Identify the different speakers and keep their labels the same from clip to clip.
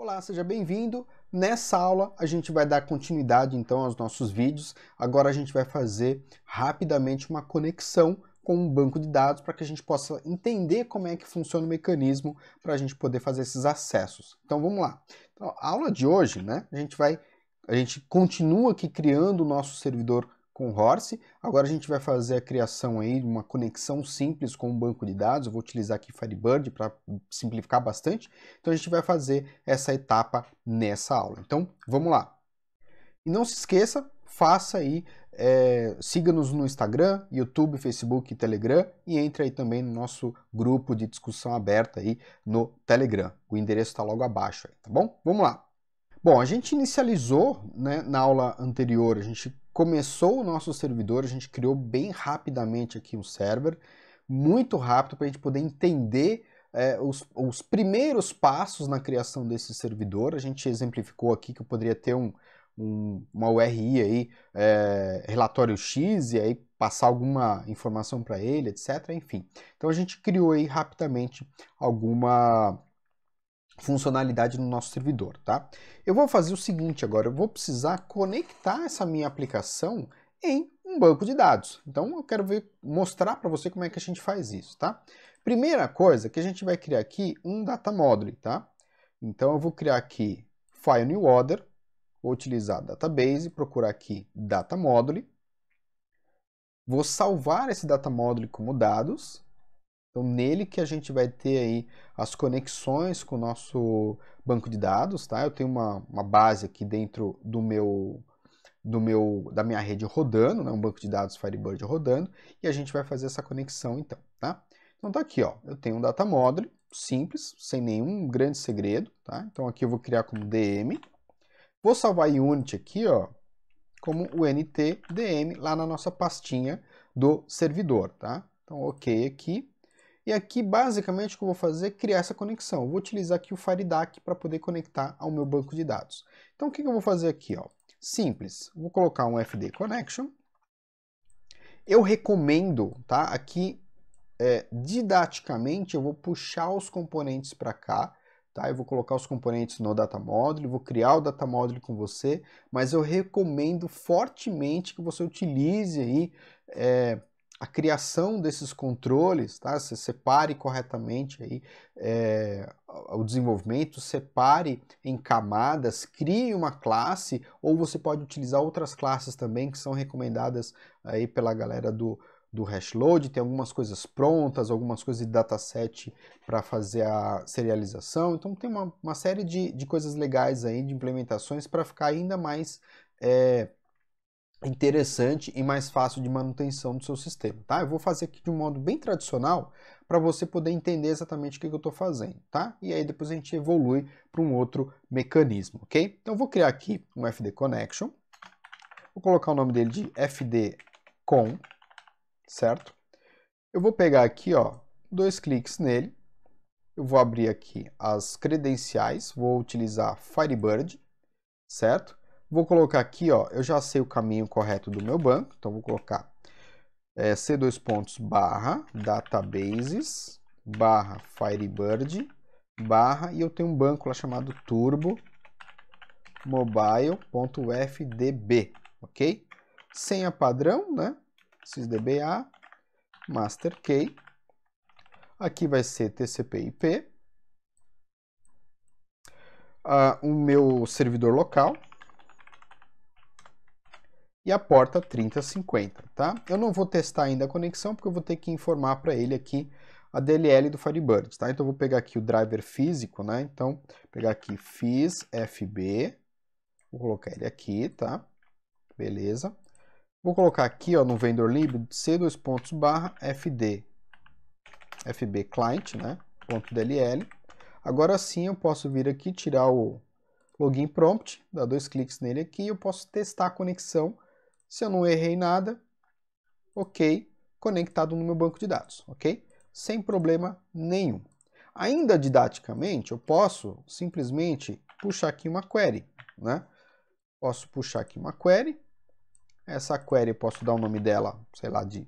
Speaker 1: Olá, seja bem-vindo. Nessa aula a gente vai dar continuidade então aos nossos vídeos. Agora a gente vai fazer rapidamente uma conexão com um banco de dados para que a gente possa entender como é que funciona o mecanismo para a gente poder fazer esses acessos. Então vamos lá. Então, a aula de hoje, né, a gente vai a gente continua aqui criando o nosso servidor com Horse. Agora a gente vai fazer a criação aí de uma conexão simples com o um banco de dados. Eu vou utilizar aqui Firebird para simplificar bastante. Então a gente vai fazer essa etapa nessa aula. Então vamos lá. E não se esqueça, faça aí, é, siga-nos no Instagram, YouTube, Facebook e Telegram e entre aí também no nosso grupo de discussão aberta aí no Telegram. O endereço está logo abaixo, aí, tá bom? Vamos lá. Bom, a gente inicializou né, na aula anterior, a gente começou o nosso servidor, a gente criou bem rapidamente aqui um server, muito rápido para a gente poder entender é, os, os, primeiros passos na criação desse servidor. A gente exemplificou aqui que eu poderia ter um, um, uma URI aí, é, relatório X, e aí passar alguma informação para ele, etc. Enfim, então a gente criou aí rapidamente alguma funcionalidade no nosso servidor, tá? Eu vou fazer o seguinte agora, eu vou precisar conectar essa minha aplicação em um banco de dados. Então eu quero ver, mostrar para você como é que a gente faz isso, tá? Primeira coisa que a gente vai criar aqui um data model, tá? Então eu vou criar aqui file new order, vou utilizar database, procurar aqui data model, vou salvar esse data model como dados então, nele que a gente vai ter aí as conexões com o nosso banco de dados, tá? Eu tenho uma, uma base aqui dentro do meu do meu da minha rede rodando, né? um banco de dados Firebird rodando, e a gente vai fazer essa conexão então, tá? Então tá aqui, ó, eu tenho um data model simples, sem nenhum grande segredo, tá? Então aqui eu vou criar como DM, vou salvar unit aqui, ó, como o NTDM lá na nossa pastinha do servidor, tá? Então OK aqui, e aqui, basicamente, o que eu vou fazer é criar essa conexão. Eu vou utilizar aqui o FireDAC para poder conectar ao meu banco de dados. Então, o que eu vou fazer aqui? Ó? Simples. Vou colocar um FD Connection. Eu recomendo, tá? Aqui, é, didaticamente, eu vou puxar os componentes para cá. Tá? Eu vou colocar os componentes no Data Model, vou criar o Data Model com você, mas eu recomendo fortemente que você utilize aí... É, a criação desses controles, tá? Você separe corretamente aí é, o desenvolvimento, separe em camadas, crie uma classe, ou você pode utilizar outras classes também que são recomendadas aí pela galera do, do Hashload, tem algumas coisas prontas, algumas coisas de dataset para fazer a serialização, então tem uma, uma série de, de coisas legais aí, de implementações para ficar ainda mais... É, interessante e mais fácil de manutenção do seu sistema, tá? Eu vou fazer aqui de um modo bem tradicional para você poder entender exatamente o que, eu estou fazendo, tá? E aí depois a gente evolui para um outro mecanismo, ok? Então eu vou criar aqui um FD Connection, vou colocar o nome dele de FD com, certo? Eu vou pegar aqui, ó, dois cliques nele, eu vou abrir aqui as credenciais, vou utilizar Firebird, certo? Vou colocar aqui, ó, eu já sei o caminho correto do meu banco, então vou colocar é, C2 pontos barra databases barra Firebird barra e eu tenho um banco lá chamado turbo mobile.fdb, ok? Senha padrão, né? sysdba, master key. Aqui vai ser TCP/IP. Ah, o meu servidor local, e a porta 3050, tá? Eu não vou testar ainda a conexão, porque eu vou ter que informar para ele aqui a DLL do Firebird, tá? Então eu vou pegar aqui o driver físico, né? Então, pegar aqui fb, vou colocar ele aqui, tá? Beleza. Vou colocar aqui, ó, no vendor lib, c dois pontos barra fd, fb client, né? Ponto DLL. Agora sim eu posso vir aqui, tirar o login prompt, dar dois cliques nele aqui, eu posso testar a conexão se eu não errei nada, ok, conectado no meu banco de dados, ok? Sem problema nenhum. Ainda didaticamente, eu posso simplesmente puxar aqui uma query, né? Posso puxar aqui uma query. Essa query eu posso dar o nome dela, sei lá, de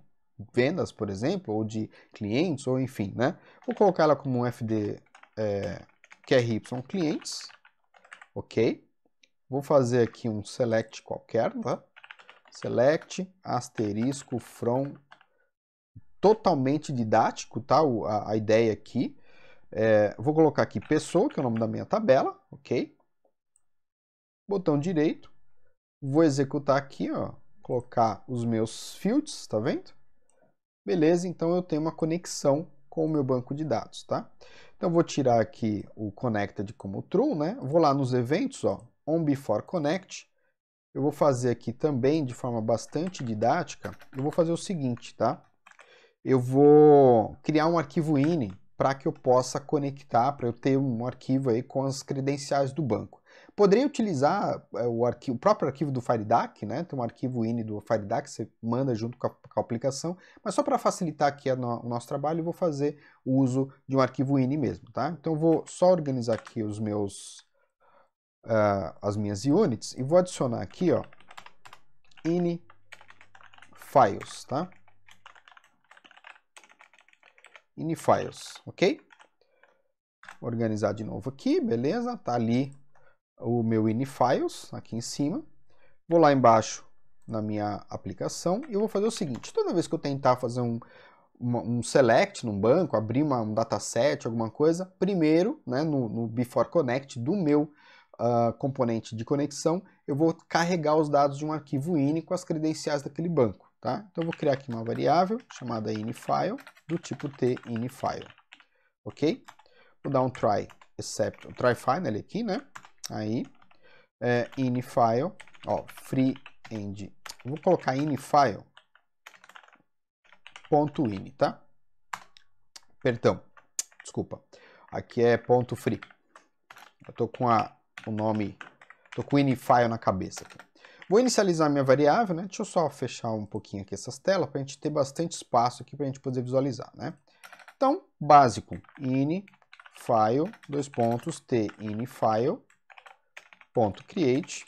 Speaker 1: vendas, por exemplo, ou de clientes, ou enfim, né? Vou colocar ela como um FD é, QRY clientes, ok? Vou fazer aqui um select qualquer, tá? select asterisco from totalmente didático, tá? O, a, a, ideia aqui. É, vou colocar aqui pessoa, que é o nome da minha tabela, ok? Botão direito. Vou executar aqui, ó. Colocar os meus fields, tá vendo? Beleza, então eu tenho uma conexão com o meu banco de dados, tá? Então vou tirar aqui o connected como true, né? Vou lá nos eventos, ó, on before connect, eu vou fazer aqui também de forma bastante didática, eu vou fazer o seguinte, tá? Eu vou criar um arquivo INI para que eu possa conectar, para eu ter um arquivo aí com as credenciais do banco. Poderia utilizar é, o, arquivo, o próprio arquivo do FireDAC, né? Tem um arquivo INI do FireDAC que você manda junto com a, com a aplicação, mas só para facilitar aqui no, o nosso trabalho, eu vou fazer o uso de um arquivo INI mesmo, tá? Então eu vou só organizar aqui os meus uh, as minhas units e vou adicionar aqui, ó, in files, tá? In files, ok? Vou organizar de novo aqui, beleza? Tá ali o meu in files aqui em cima. Vou lá embaixo na minha aplicação e eu vou fazer o seguinte, toda vez que eu tentar fazer um, um select num banco, abrir uma, um dataset, alguma coisa, primeiro, né, no, no Before Connect do meu uh, componente de conexão, eu vou carregar os dados de um arquivo INI com as credenciais daquele banco. Tá? Então eu vou criar aqui uma variável chamada inifile, do tipo t inifile. Ok? Vou dar um try except, um try final aqui, né? Aí, é, inifile, ó, free end. Eu vou colocar inifile ponto .ini, tá? Perdão, desculpa. Aqui é ponto .free. Eu tô com a o nome, tô com o file na cabeça aqui. Vou inicializar minha variável, né? Deixa eu só fechar um pouquinho aqui essas telas para a gente ter bastante espaço aqui para a gente poder visualizar, né? Então, básico, in file, dois pontos, t in file, ponto create.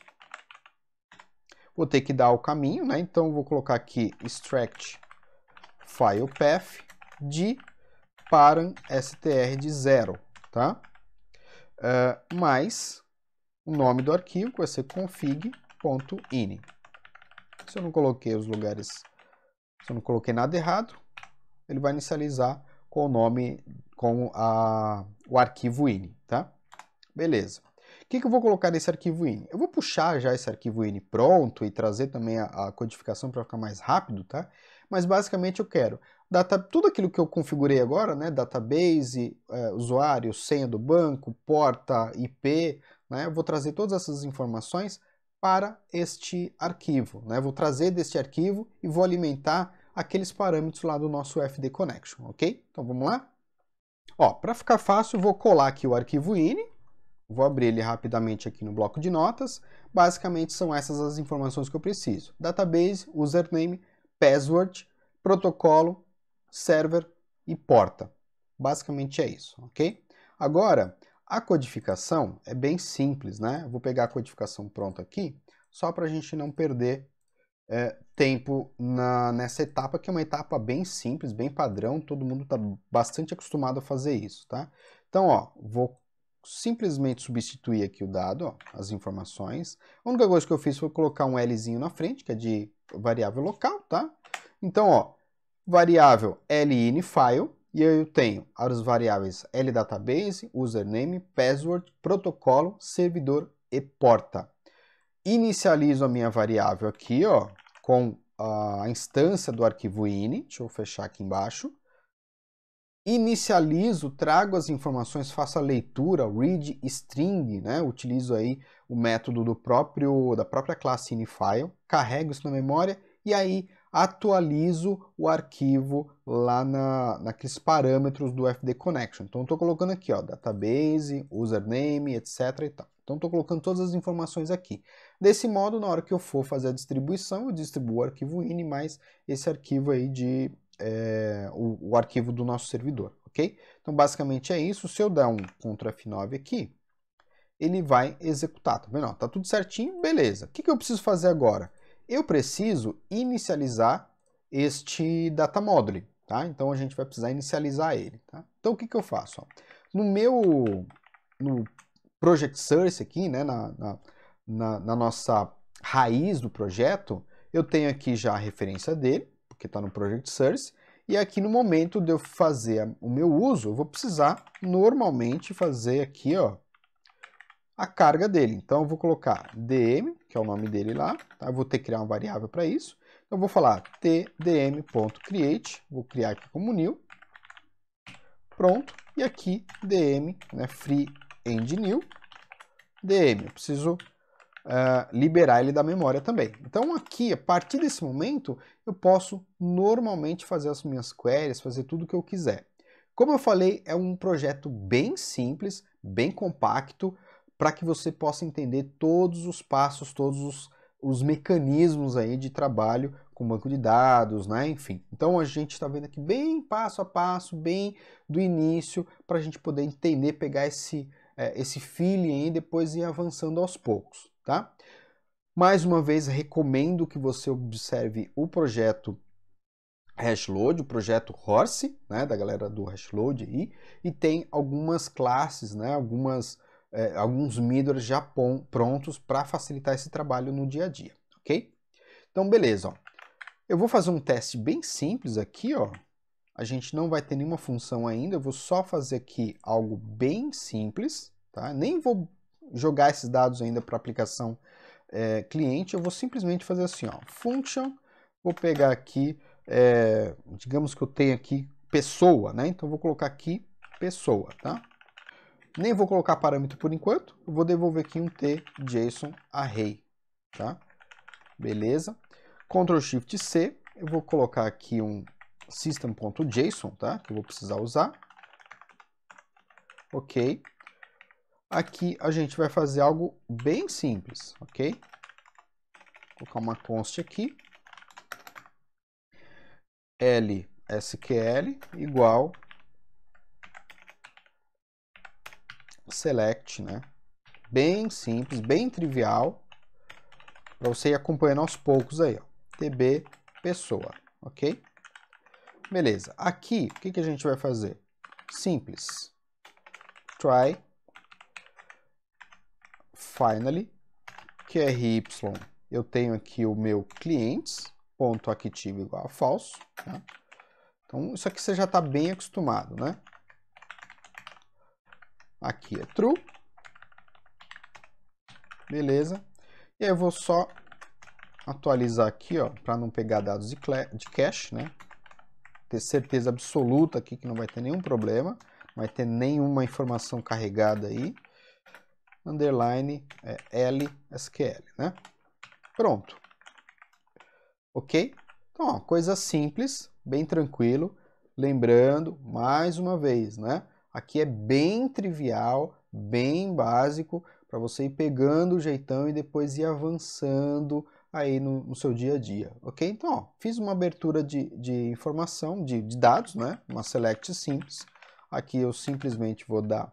Speaker 1: Vou ter que dar o caminho, né? Então, vou colocar aqui extract file path de param str de zero, tá? Uh, mais o nome do arquivo, que vai ser config.ini. Se eu não coloquei os lugares, se eu não coloquei nada errado, ele vai inicializar com o nome, com a, o arquivo ini, tá? Beleza. O que, que eu vou colocar nesse arquivo ini? Eu vou puxar já esse arquivo ini pronto e trazer também a, a codificação para ficar mais rápido, tá? Mas basicamente eu quero data, tudo aquilo que eu configurei agora, né? Database, é, usuário, senha do banco, porta, IP, né? Eu vou trazer todas essas informações para este arquivo. Né? Vou trazer deste arquivo e vou alimentar aqueles parâmetros lá do nosso FD Connection, ok? Então vamos lá? para ficar fácil, vou colar aqui o arquivo ini, vou abrir ele rapidamente aqui no bloco de notas. Basicamente são essas as informações que eu preciso. Database, username, password, protocolo, server e porta. Basicamente é isso, ok? Agora, a codificação é bem simples, né? Vou pegar a codificação pronta aqui, só para a gente não perder é, tempo na, nessa etapa, que é uma etapa bem simples, bem padrão, todo mundo está bastante acostumado a fazer isso, tá? Então, ó, vou simplesmente substituir aqui o dado, ó, as informações. A única coisa que eu fiz foi colocar um Lzinho na frente, que é de variável local, tá? Então, ó, variável linfile, e aí eu tenho as variáveis LDatabase, username, password, protocolo, servidor e porta. Inicializo a minha variável aqui, ó, com a instância do arquivo ini. Deixa eu fechar aqui embaixo. Inicializo, trago as informações, faço a leitura, read string, né? Utilizo aí o método do próprio da própria classe inifile, carrego isso na memória e aí atualizo o arquivo lá na, naqueles parâmetros do FD Connection. Então estou colocando aqui, ó, database, username, etc. E tal. Então estou colocando todas as informações aqui. Desse modo, na hora que eu for fazer a distribuição, eu distribuo o arquivo ini mais esse arquivo aí de é, o, o arquivo do nosso servidor, ok? Então basicamente é isso. Se eu der um Ctrl F9 aqui, ele vai executar, tá vendo? Ó, tá tudo certinho, beleza. O que, que eu preciso fazer agora? Eu preciso inicializar este data model, tá? Então a gente vai precisar inicializar ele, tá? Então o que, que eu faço? Ó? No meu no project source aqui, né, na, na, na, na nossa raiz do projeto, eu tenho aqui já a referência dele, porque está no project source, e aqui no momento de eu fazer o meu uso, eu vou precisar normalmente fazer aqui, ó, a carga dele. Então eu vou colocar dm que é o nome dele lá. Tá? Eu vou ter que criar uma variável para isso. Então, eu vou falar tdm.create, vou criar aqui como new. Pronto. E aqui dm, né, free end new. dm, eu preciso Uh, liberar ele da memória também. Então aqui, a partir desse momento, eu posso normalmente fazer as minhas queries, fazer tudo o que eu quiser. Como eu falei, é um projeto bem simples, bem compacto, para que você possa entender todos os passos, todos os, os mecanismos aí de trabalho com banco de dados, né? Enfim. Então a gente está vendo aqui bem passo a passo, bem do início, para a gente poder entender, pegar esse, é, esse feeling e depois ir avançando aos poucos, tá? Mais uma vez, recomendo que você observe o projeto Hashload, o projeto Horse, né, da galera do Hashload aí, e tem algumas classes, né, algumas é, alguns middlers já prontos para facilitar esse trabalho no dia a dia, ok? Então, beleza. Ó. Eu vou fazer um teste bem simples aqui, ó. A gente não vai ter nenhuma função ainda, eu vou só fazer aqui algo bem simples, tá? Nem vou jogar esses dados ainda para a aplicação é, cliente, eu vou simplesmente fazer assim, ó, function, vou pegar aqui, é, digamos que eu tenho aqui pessoa, né? Então, vou colocar aqui pessoa, tá? Nem vou colocar parâmetro por enquanto. Vou devolver aqui um T JSON array. Tá? Beleza. Ctrl Shift C. Eu vou colocar aqui um system.json, tá? Que eu vou precisar usar. Ok. Aqui a gente vai fazer algo bem simples, ok? Vou colocar uma const aqui. lsql igual select, né? Bem simples, bem trivial, para você ir acompanhando aos poucos aí, ó. TB pessoa, ok? Beleza, aqui, o que, que a gente vai fazer? Simples. Try, finally, QRY, é eu tenho aqui o meu clientes, ponto igual a falso, né? Então, isso aqui você já está bem acostumado, né? Aqui é true. Beleza. E aí eu vou só atualizar aqui, ó, para não pegar dados de, de cache, né? Ter certeza absoluta aqui que não vai ter nenhum problema, não vai ter nenhuma informação carregada aí. Underline é, LSQL, né? Pronto. Ok? Então, ó, coisa simples, bem tranquilo. Lembrando, mais uma vez, né? Aqui é bem trivial, bem básico, para você ir pegando o jeitão e depois ir avançando aí no, no, seu dia a dia, ok? Então, ó, fiz uma abertura de, de informação, de, de, dados, né? Uma select simples. Aqui eu simplesmente vou dar,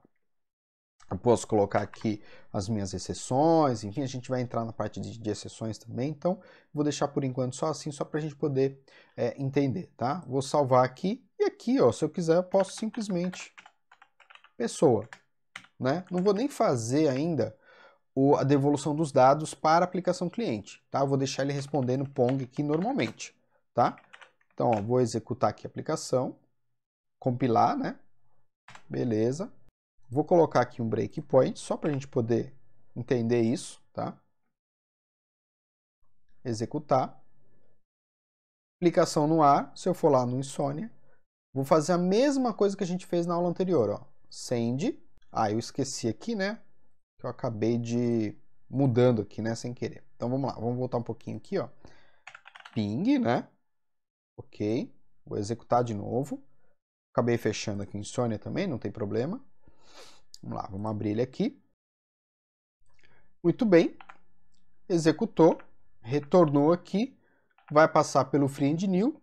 Speaker 1: eu posso colocar aqui as minhas exceções, enfim, a gente vai entrar na parte de, de exceções também, então vou deixar por enquanto só assim, só para a gente poder é, entender, tá? Vou salvar aqui e aqui, ó, se eu quiser, eu posso simplesmente pessoa. Né? Não vou nem fazer ainda o, a devolução dos dados para a aplicação cliente. Tá? vou deixar ele respondendo Pong aqui normalmente. Tá? Então, ó, vou executar aqui a aplicação, compilar, né? Beleza. Vou colocar aqui um breakpoint só para a gente poder entender isso, tá? Executar. Aplicação no ar, se eu for lá no Insônia, vou fazer a mesma coisa que a gente fez na aula anterior, ó send. Ah, eu esqueci aqui, né? Que eu acabei de mudando aqui, né? Sem querer. Então vamos lá, vamos voltar um pouquinho aqui, ó. Ping, né? Ok. Vou executar de novo. Acabei fechando aqui em Sônia também, não tem problema. Vamos lá, vamos abrir ele aqui. Muito bem. Executou. Retornou aqui. Vai passar pelo friend new.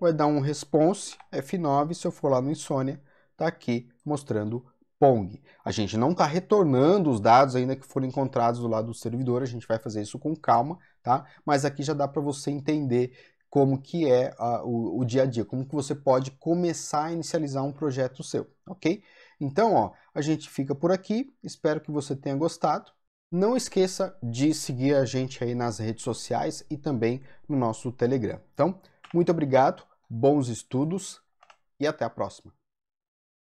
Speaker 1: Vai dar um response F9. Se eu for lá no Insônia, está aqui mostrando Pong. A gente não está retornando os dados ainda que foram encontrados do lado do servidor, a gente vai fazer isso com calma, tá? Mas aqui já dá para você entender como que é a, o, o dia a dia, como que você pode começar a inicializar um projeto seu, ok? Então, ó, a gente fica por aqui, espero que você tenha gostado. Não esqueça de seguir a gente aí nas redes sociais e também no nosso Telegram. Então, muito obrigado, bons estudos e até a próxima.